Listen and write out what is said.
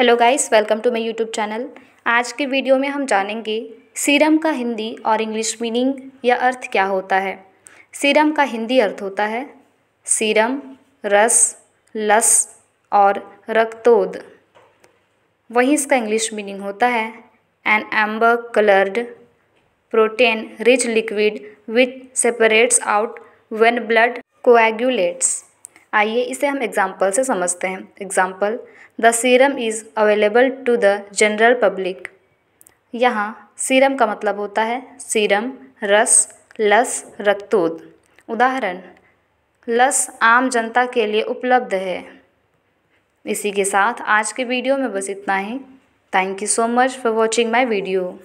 hello guys welcome to my YouTube channel आज के video में हम जानेंगे सीरम का हिंदी और इंग्लिश मीनिंग या अर्थ क्या होता है सीरम का हिंदी अर्थ होता है सीरम रस लस और रक्तोद वहीं इसका इंग्लिश मीनिंग होता है an amber coloured protein rich liquid which separates out when blood coagulates आइए इसे हम एग्जाम्पल से समझते हैं example the serum is available to the general public यहाँ सीरम का मतलब होता है सीरम रस लस रक्तूद उदाहरण लस आम जनता के लिए उपलब्ध है इसी के साथ आज के वीडियो में बस इतना ही thank you so much for watching my video